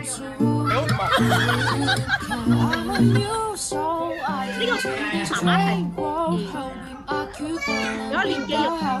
哎呦我的妈！那个啥妈呀？不要链接哟！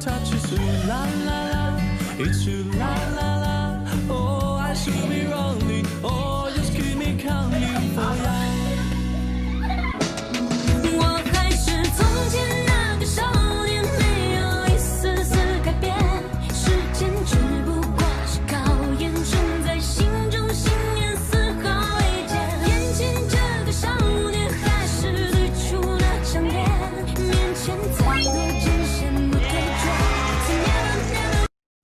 touches. Ooh la la la, it's ooh la la la. Oh, I should be rolling. Oh, just keep me coming for ya.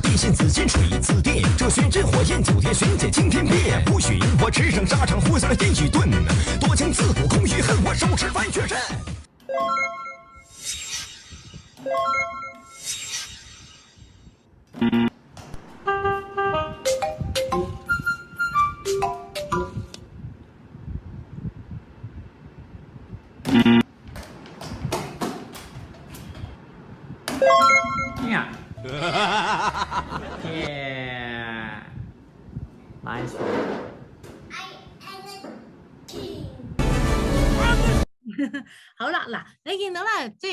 地陷紫金锤，紫电这玄真火焰，九天玄剑惊天变。无云，我驰骋沙场，护了烟雨盾。多情自古空余恨，我手持凡血刃。